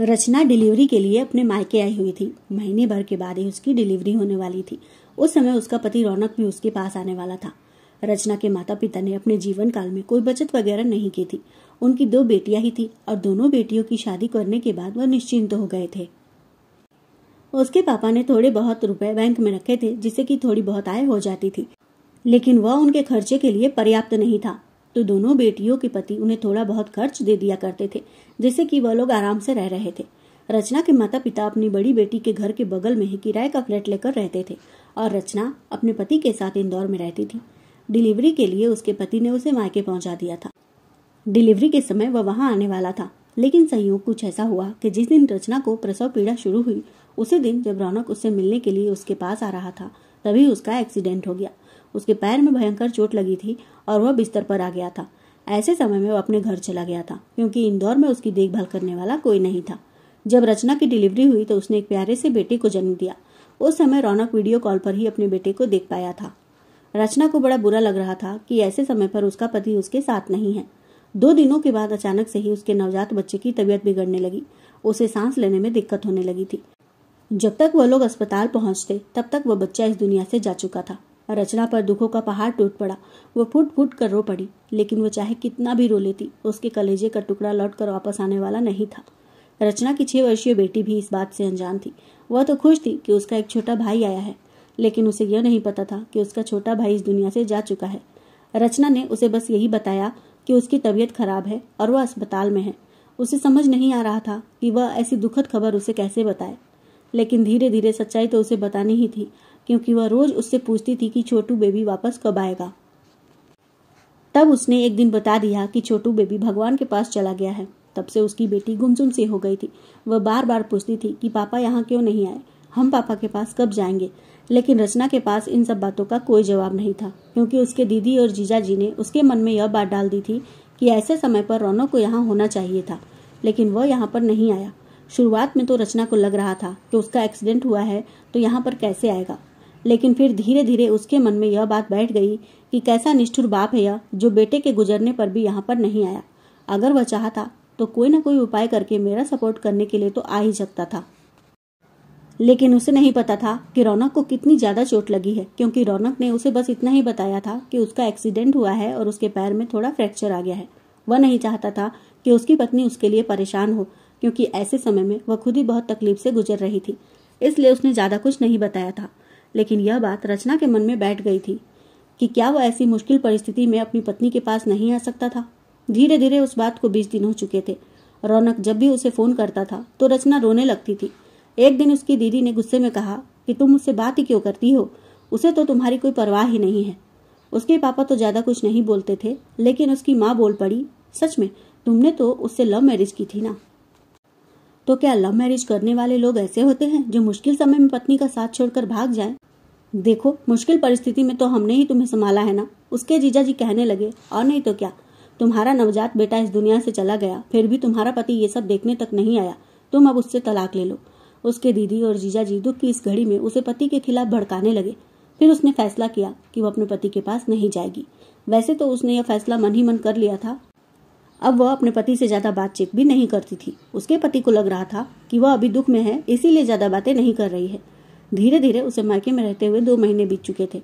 रचना delivery के लिए अपने मायके आई हुई थी महीने भर के बाद ही उसकी डिलीवरी होने वाली थी उस समय उसका पति रौनक भी उसके पास आने वाला था रचना के माता पिता ने अपने जीवन काल में कोई बचत वगैरह नहीं की थी उनकी दो बेटियां ही थी और दोनों बेटियों की शादी करने के बाद वह निश्चिंत तो हो गए थे उसके पापा ने थोड़े बहुत रुपए बैंक में रखे थे जिससे कि थोड़ी बहुत आय हो जाती थी लेकिन वह उनके खर्चे के लिए पर्याप्त नहीं था तो दोनों बेटियों के पति उन्हें थोड़ा बहुत खर्च दे दिया करते थे जैसे कि वह लोग आराम से रह रहे थे रचना के माता पिता अपनी बड़ी बेटी के घर के बगल में ही किराए का फ्लैट लेकर रहते थे और रचना अपने पति के साथ इंदौर में रहती थी डिलीवरी के लिए उसके पति ने उसे मायके पहुंचा दिया था डिलीवरी के समय वह वहां आने वाला था लेकिन संयोग कुछ ऐसा हुआ कि जिस दिन रचना को प्रसव पीड़ा शुरू हुई उसी दिन जब रौनक उससे मिलने के लिए उसके पास आ रहा था तभी उसका एक्सीडेंट हो गया उसके पैर में भयंकर चोट लगी थी और वह बिस्तर पर आ गया था ऐसे समय में वह अपने घर चला गया था क्योंकि इंदौर में उसकी देखभाल करने वाला कोई नहीं था जब रचना की डिलीवरी हुई तो उसने एक प्यारे से बेटे को जन्म दिया उस समय रौनक वीडियो कॉल पर ही अपने बेटे को देख पाया था रचना को बड़ा बुरा लग रहा था कि ऐसे समय पर उसका पति उसके साथ नहीं है दो दिनों के बाद अचानक से ही उसके नवजात बच्चे की तबीयत बिगड़ने लगी उसे सांस लेने में दिक्कत होने लगी थी जब तक वह लोग अस्पताल पहुंचते तब तक वह बच्चा इस दुनिया से जा चुका था रचना पर दुखों का पहाड़ टूट पड़ा वो फुट फुट कर रो पड़ी लेकिन वो चाहे कितना भी रो लेती उसके कलेजे का टुकड़ा लौट कर वापस आने वाला नहीं था रचना की छह वर्षीय बेटी भी इस बात से अनजान थी वह तो खुश थी कि उसका एक छोटा भाई आया है लेकिन उसे यह नहीं पता था कि उसका छोटा भाई इस दुनिया से जा चुका है रचना ने उसे बस यही बताया कि उसकी तबीयत खराब है और वह अस्पताल में है उसे समझ नहीं आ रहा था कि वह ऐसी दुखद खबर उसे कैसे बताए लेकिन धीरे धीरे सच्चाई तो उसे बतानी ही थी क्योंकि वह रोज उससे पूछती थी कि छोटू बेबी वापस कब आएगा तब उसने एक दिन बता दिया कि छोटू बेबी भगवान के पास चला गया है तब से उसकी बेटी गुमसुम सी हो गई थी वह बार बार पूछती थी कि पापा यहाँ क्यों नहीं आए हम पापा के पास कब जाएंगे लेकिन रचना के पास इन सब बातों का कोई जवाब नहीं था क्योंकि उसके दीदी और जीजा जी ने उसके मन में यह बात डाल दी थी कि ऐसे समय पर रौनक को यहाँ होना चाहिए था लेकिन वह यहाँ पर नहीं आया शुरुआत में तो रचना को लग रहा था कि उसका एक्सीडेंट हुआ है तो यहाँ पर कैसे आएगा लेकिन फिर धीरे धीरे उसके मन में यह बात बैठ गई कि कैसा निष्ठुर बाप है यह जो बेटे के गुजरने पर भी यहाँ पर नहीं आया अगर वह चाहता तो कोई ना कोई उपाय करके मेरा सपोर्ट करने के लिए तो आ ही सकता था लेकिन उसे नहीं पता था कि रौनक को कितनी ज्यादा चोट लगी है क्योंकि रौनक ने उसे बस इतना ही बताया था कि उसका एक्सीडेंट हुआ है और उसके पैर में थोड़ा फ्रैक्चर आ गया है वह नहीं चाहता था कि उसकी पत्नी उसके लिए परेशान हो क्योंकि ऐसे समय में वह खुद ही बहुत तकलीफ से गुजर रही थी इसलिए उसने ज्यादा कुछ नहीं बताया था लेकिन यह बात रचना के मन में बैठ गई थी कि क्या वह ऐसी मुश्किल परिस्थिति में अपनी पत्नी के पास नहीं आ सकता था धीरे धीरे उस बात को बीस दिन हो चुके थे रौनक जब भी उसे फोन करता था तो रचना रोने लगती थी एक दिन उसकी दीदी ने गुस्से में कहा कि तुम उससे बात ही क्यों करती हो उसे तो तुम्हारी कोई परवाह ही नहीं है उसके पापा तो ज्यादा कुछ नहीं बोलते थे लेकिन उसकी माँ बोल पड़ी सच में तुमने तो उससे लव मैरिज की थी ना तो क्या लव मैरिज करने वाले लोग ऐसे होते हैं जो मुश्किल समय में पत्नी का साथ छोड़कर भाग जाए देखो मुश्किल परिस्थिति में तो हमने ही तुम्हें संभाला है ना उसके जीजा जी कहने लगे और नहीं तो क्या तुम्हारा नवजात बेटा इस दुनिया से चला गया फिर भी तुम्हारा पति ये सब देखने तक नहीं आया तुम अब उससे तलाक ले लो उसके दीदी और जीजा जी दुख की इस घड़ी में उसे पति के खिलाफ भड़काने लगे फिर उसने फैसला किया कि वो अपने पति के पास नहीं जाएगी वैसे तो उसने यह फैसला मन ही मन कर लिया था अब वह अपने पति से ज्यादा बातचीत भी नहीं करती थी उसके पति को लग रहा था कि वह अभी दुख में है इसीलिए ज्यादा बातें नहीं कर रही है धीरे धीरे उसे मायके में रहते हुए दो महीने बीत चुके थे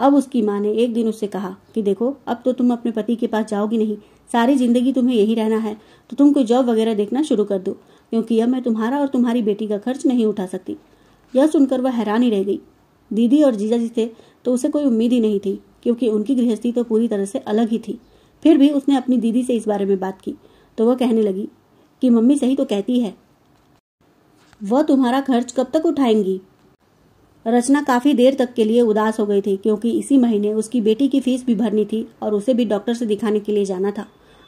अब उसकी माँ ने एक दिन उससे कहा कि देखो अब तो तुम अपने पति के पास जाओगी नहीं सारी जिंदगी तुम्हें यही रहना है तो तुम कोई जॉब वगैरह देखना शुरू कर दो क्योंकि अब मैं तुम्हारा और तुम्हारी बेटी का खर्च नहीं उठा सकती यह सुनकर वह हैरान ही रह गई दीदी और जीजा जी थे तो उसे कोई उम्मीद ही नहीं थी क्योंकि उनकी गृहस्थी तो पूरी तरह से अलग ही थी फिर भी उसने अपनी दीदी से इस बारे में बात की तो वह कहने लगी कि मम्मी सही तो कहती है वह तुम्हारा खर्च कब तक उठाएंगी रचना काफी देर तक के लिए उदास हो गई थी क्योंकि इसी महीने उसकी बेटी की फीस भी भरनी थी और उसे भी डॉक्टर से दिखाने के लिए जाना था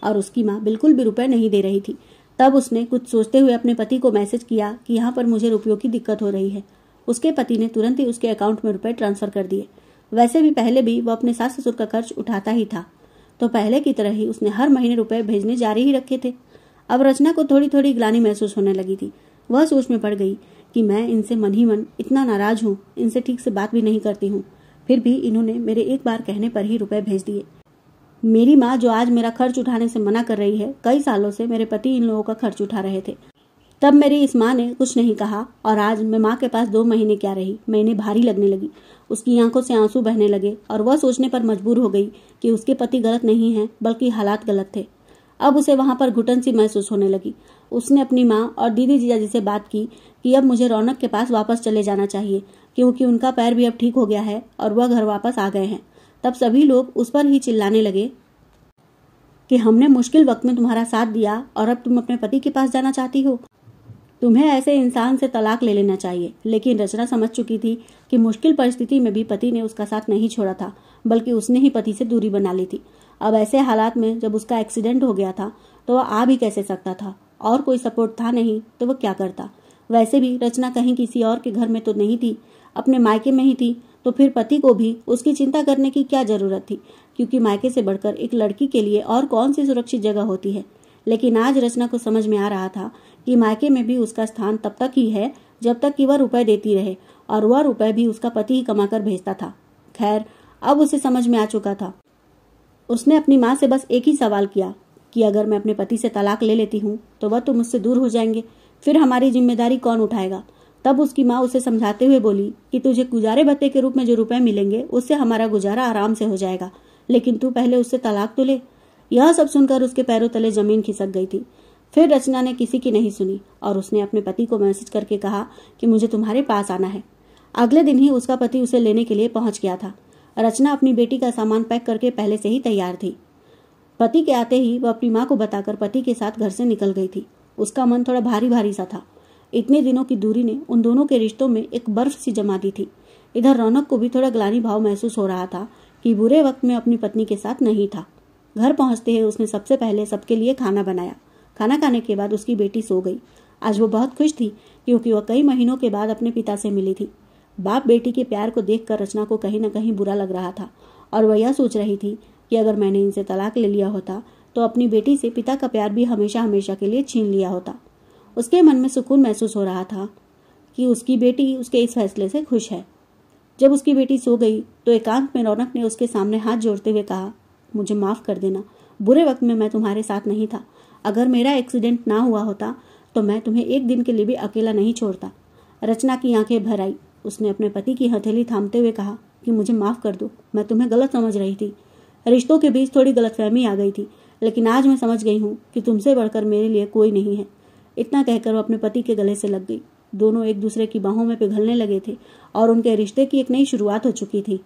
और उसकी माँ बिल्कुल भी रुपए नहीं दे रही थी तब उसने कुछ सोचते हुए अपने पति को मैसेज किया कि यहाँ पर मुझे रुपयों की दिक्कत हो रही है उसके पति ने तुरंत ही उसके अकाउंट में रुपए ट्रांसफर कर दिए वैसे भी पहले भी वह अपने सास ससुर का खर्च उठाता ही था तो पहले की तरह ही उसने हर महीने रुपए भेजने जारी ही रखे थे अब रचना को थोड़ी थोड़ी ग्लानी महसूस होने लगी थी वह सोच में पड़ गई कि मैं इनसे मन ही मन इतना नाराज हूँ इनसे ठीक से बात भी नहीं करती हूँ फिर भी इन्होंने मेरे एक बार कहने पर ही रुपए भेज दिए मेरी माँ जो आज मेरा खर्च उठाने से मना कर रही है कई सालों से मेरे पति इन लोगों का खर्च उठा रहे थे तब मेरी इस माँ ने कुछ नहीं कहा और आज मैं माँ के पास दो महीने क्या रही महीने भारी लगने लगी उसकी आंखों से आंसू बहने लगे और वह सोचने पर मजबूर हो गई कि उसके पति गलत नहीं है बल्कि हालात गलत थे अब उसे वहां पर घुटन सी महसूस होने लगी उसने अपनी माँ और दीदी जीजाजी से बात की कि अब मुझे रौनक के पास वापस चले जाना चाहिए क्योंकि उनका पैर भी अब ठीक हो गया है और वह घर वापस आ गए हैं तब सभी लोग उस पर ही चिल्लाने लगे कि हमने मुश्किल वक्त में तुम्हारा साथ दिया और अब तुम अपने पति के पास जाना चाहती हो तुम्हें ऐसे इंसान से तलाक ले लेना चाहिए लेकिन रचना समझ चुकी थी कि मुश्किल परिस्थिति में भी पति ने उसका साथ नहीं छोड़ा था बल्कि उसने ही पति से दूरी बना ली थी अब ऐसे हालात में जब उसका एक्सीडेंट हो गया था तो वह आ भी कैसे सकता था और कोई सपोर्ट था नहीं तो वह क्या करता वैसे भी रचना कहीं किसी और के घर में तो नहीं थी अपने मायके में ही थी तो फिर पति को भी उसकी चिंता करने की क्या जरूरत थी क्योंकि मायके से बढ़कर एक लड़की के लिए और कौन सी सुरक्षित जगह होती है लेकिन आज रचना को समझ में आ रहा था कि मायके में भी उसका स्थान तब तक ही है जब तक कि वह रुपए देती रहे और वह रुपए भी उसका पति ही कमाकर भेजता था खैर अब उसे समझ में आ चुका था उसने अपनी माँ से बस एक ही सवाल किया कि अगर मैं अपने पति से तलाक ले लेती हूँ तो वह तो मुझसे दूर हो जाएंगे फिर हमारी जिम्मेदारी कौन उठाएगा तब उसकी माँ उसे समझाते हुए बोली कि तुझे गुजारे भत्ते के रूप में जो रुपए मिलेंगे उससे हमारा गुजारा आराम से हो जाएगा लेकिन तू पहले उससे तलाक तो ले यह सब सुनकर उसके पैरों तले जमीन खिसक गई थी फिर रचना ने किसी की नहीं सुनी और उसने अपने पति को मैसेज करके कहा कि मुझे तुम्हारे पास आना है अगले दिन ही उसका पति उसे लेने के लिए पहुंच गया था रचना अपनी बेटी का सामान पैक करके पहले से ही तैयार थी पति के आते ही वह अपनी माँ को बताकर पति के साथ घर से निकल गई थी उसका मन थोड़ा भारी भारी सा था इतने दिनों की दूरी ने उन दोनों के रिश्तों में एक बर्फ सी जमा दी थी इधर रौनक को भी थोड़ा ग्लानी भाव महसूस हो रहा था कि बुरे वक्त में अपनी पत्नी के साथ नहीं था घर पहुंचते ही उसने सबसे पहले सबके लिए खाना बनाया खाना खाने के बाद उसकी बेटी सो गई आज वो बहुत खुश थी क्योंकि वह कई महीनों के बाद अपने पिता से मिली थी बाप बेटी के प्यार को देखकर रचना को कहीं ना कहीं बुरा लग रहा था और वह यह सोच रही थी कि अगर मैंने इनसे तलाक ले लिया होता तो अपनी बेटी से पिता का प्यार भी हमेशा हमेशा के लिए छीन लिया होता उसके मन में सुकून महसूस हो रहा था कि उसकी बेटी उसके इस फैसले से खुश है जब उसकी बेटी सो गई तो एकांत में रौनक ने उसके सामने हाथ जोड़ते हुए कहा मुझे माफ़ कर देना बुरे वक्त में मैं तुम्हारे साथ नहीं था अगर मेरा एक्सीडेंट ना हुआ होता तो मैं तुम्हें एक दिन के लिए भी अकेला नहीं छोड़ता रचना की आंखें भर आई उसने अपने पति की हथेली थामते हुए कहा कि मुझे माफ़ कर दो मैं तुम्हें गलत समझ रही थी रिश्तों के बीच थोड़ी गलतफहमी आ गई थी लेकिन आज मैं समझ गई हूँ कि तुमसे बढ़कर मेरे लिए कोई नहीं है इतना कहकर वो अपने पति के गले से लग गई दोनों एक दूसरे की बाहों में पिघलने लगे थे और उनके रिश्ते की एक नई शुरुआत हो चुकी थी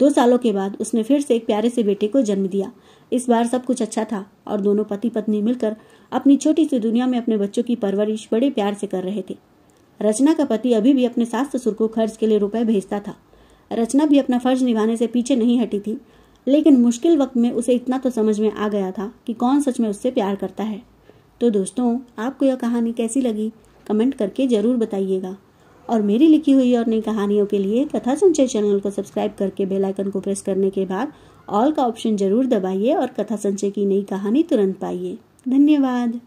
दो सालों के बाद उसने फिर से एक प्यारे से बेटे को जन्म दिया इस बार सब कुछ अच्छा था और दोनों पति पत्नी मिलकर अपनी छोटी सी दुनिया में अपने बच्चों की परवरिश बड़े प्यार से कर रहे थे रचना का पति अभी भी अपने सास ससुर को खर्च के लिए रुपए भेजता था रचना भी अपना फर्ज निभाने से पीछे नहीं हटी थी लेकिन मुश्किल वक्त में उसे इतना तो समझ में आ गया था कि कौन सच में उससे प्यार करता है तो दोस्तों आपको यह कहानी कैसी लगी कमेंट करके ज़रूर बताइएगा और मेरी लिखी हुई और नई कहानियों के लिए कथा संचय चैनल को सब्सक्राइब करके बेल आइकन को प्रेस करने के बाद ऑल का ऑप्शन जरूर दबाइए और कथा संचय की नई कहानी तुरंत पाइए धन्यवाद